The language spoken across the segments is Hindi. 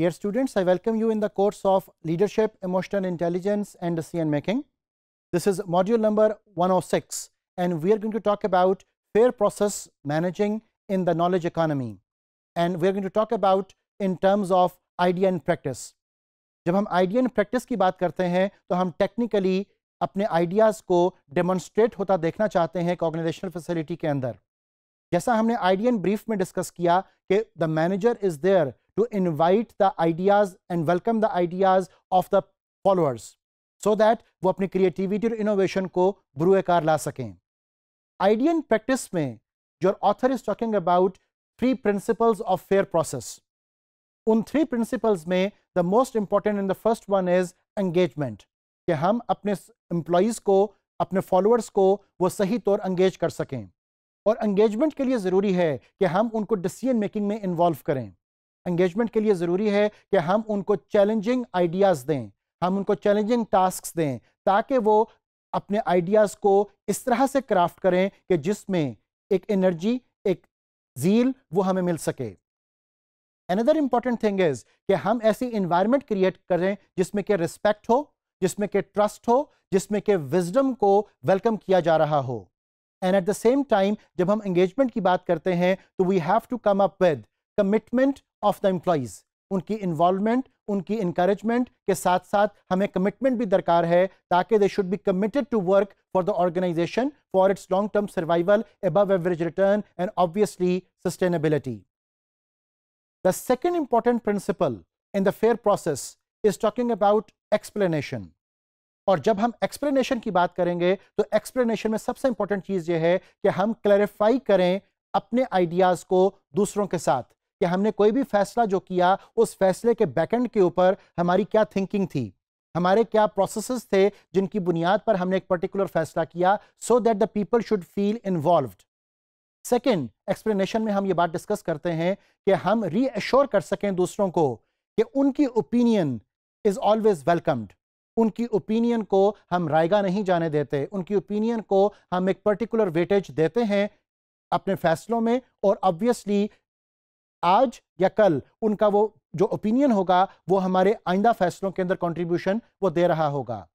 Dear students, I welcome you in the course of Leadership, Emotional Intelligence and Decision Making. This is module number 106 and we are going to talk about fair process managing in the knowledge economy. And we are going to talk about in terms of idea and practice. जब हम idea and practice की बात करते हैं तो हम technically अपने ideas को demonstrate होता देखना चाहते हैं organizational facility फैसिलिटी के अंदर जैसा हमने आइडिया एंड ब्रीफ में डिस्कस किया कि the manager is there to invite the ideas and welcome the ideas of the followers so that वो अपनी क्रिएटिविटी और इनोवेशन को बुरुएकार ला सकें आइडिया and practice में your author is talking about three principles of fair process उन थ्री principles में the most important and the first one is engagement कि हम अपने employees को अपने फॉलोअर्स को वो सही तौर एंगेज कर सकें और एंगेजमेंट के लिए ज़रूरी है कि हम उनको डिसीजन मेकिंग में इन्वॉल्व करें एंगेजमेंट के लिए ज़रूरी है कि हम उनको चैलेंजिंग आइडियाज़ दें हम उनको चैलेंजिंग टास्क दें ताकि वो अपने आइडियाज़ को इस तरह से क्राफ्ट करें कि जिसमें एक एनर्जी एक जील वो हमें मिल सके अनदर इंपॉर्टेंट थिंग इज़ कि हम ऐसी इन्वायरमेंट क्रिएट करें जिसमें कि रिस्पेक्ट हो जिसमें कि ट्रस्ट हो जिसमें कि विजडम को वेलकम किया जा रहा हो and at the same time जब हम एंगेजमेंट की बात करते हैं तो we have to come up with commitment of the employees उनकी इन्वॉल्वमेंट उनकी इंकरेजमेंट के साथ साथ हमें कमिटमेंट भी दरकार है ताकि they should be committed to work for the organisation for its long term survival above average return and obviously sustainability the second important principle in the fair process is talking about explanation और जब हम एक्सप्लेनेशन की बात करेंगे तो एक्सप्लेनेशन में सबसे इंपॉर्टेंट चीज़ यह है कि हम क्लैरिफाई करें अपने आइडियाज़ को दूसरों के साथ कि हमने कोई भी फैसला जो किया उस फैसले के बैकेंड के ऊपर हमारी क्या थिंकिंग थी हमारे क्या प्रोसेसेस थे जिनकी बुनियाद पर हमने एक पर्टिकुलर फैसला किया so that the people should feel involve second explanation में हम ये बात डिस्कस करते हैं कि हम रीएश्योर कर सकें दूसरों को कि उनकी ओपिनियन इज ऑलवेज वेलकम्ड उनकी ओपिनियन को हम रायगा नहीं जाने देते उनकी ओपिनियन को हम एक पर्टिकुलर वेटेज देते हैं अपने फैसलों में और ऑब्वियसली आज या कल उनका वो जो ओपिनियन होगा वो हमारे आइंदा फैसलों के अंदर कंट्रीब्यूशन वो दे रहा होगा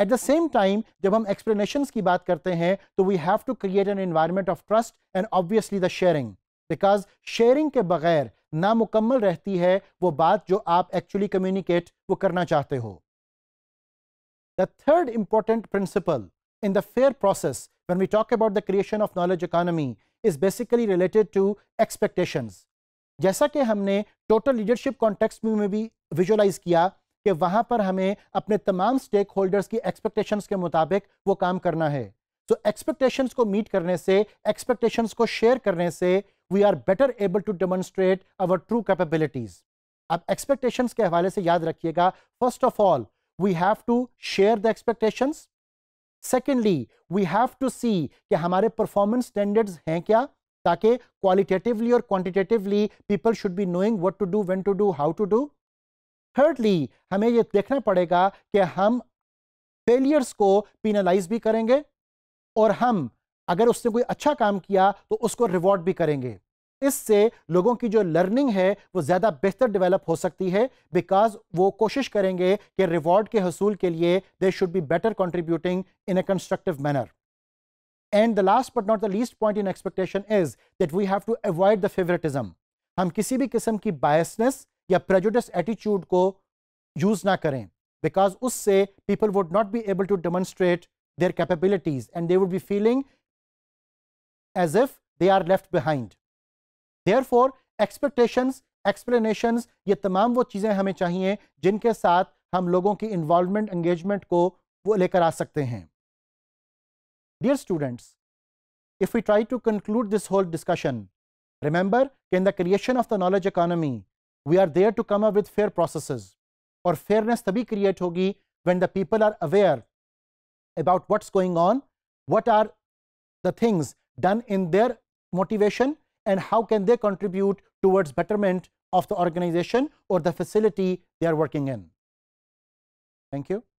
एट द सेम टाइम जब हम एक्सप्लेनेशन की बात करते हैं तो we have to create an environment of trust and obviously the sharing because sharing के बगैर नामुकम्मल रहती है वो बात जो आप एक्चुअली कम्युनिकेट वो करना चाहते हो the third important principle in the fair process when we talk about the creation of knowledge economy is basically related to expectation जैसा कि हमने टोटल लीडरशिप कॉन्टेक्स्ट में भी विजुअलाइज किया कि वहां पर हमें अपने तमाम स्टेक होल्डर्स की एक्सपेक्टेशंस के मुताबिक वो काम करना है सो so, एक्सपेक्टेशंस को मीट करने से एक्सपेक्टेशंस को शेयर करने से we are better able to demonstrate our true capabilities अब एक्सपेक्टेशंस के हवाले से याद रखिएगा first of all we have to share the expectations secondly we have to see कि हमारे परफॉर्मेंस स्टैंडर्ड्स हैं क्या ताकि क्वालिटेटिवली और quantitatively people should be knowing what to do when to do how to do thirdly हमें यह देखना पड़ेगा कि हम फेलियर्स को पिनलाइज भी करेंगे और हम अगर उसने कोई अच्छा काम किया तो उसको रिवॉर्ड भी करेंगे इससे लोगों की जो लर्निंग है वो ज़्यादा बेहतर डेवलप हो सकती है बिकॉज वो कोशिश करेंगे कि रिवॉर्ड के हसूल के लिए they should be better contributing in a constructive manner and the last but not the least point in expectation is that we have to avoid the favouritism हम किसी भी किस्म की बायसनेस या प्रेजुडिस एटीट्यूड को यूज़ ना करें बिकॉज उससे people would not be able to demonstrate their capabilities and they would be feeling as if they are left behind therefore expectations explanations ये तमाम वो चीज़ें हमें चाहिए जिनके साथ हम लोगों की इन्वॉल्वमेंट एंगेजमेंट को वो लेकर आ सकते हैं Dear students, if we try to conclude this whole discussion, remember in the creation of the knowledge economy, we are there to come up with fair processes. Or fairness तभी be created when the people are aware about what's going on, what are the things done in their motivation and how can they contribute towards betterment of the organization or the facility they are working in. Thank you.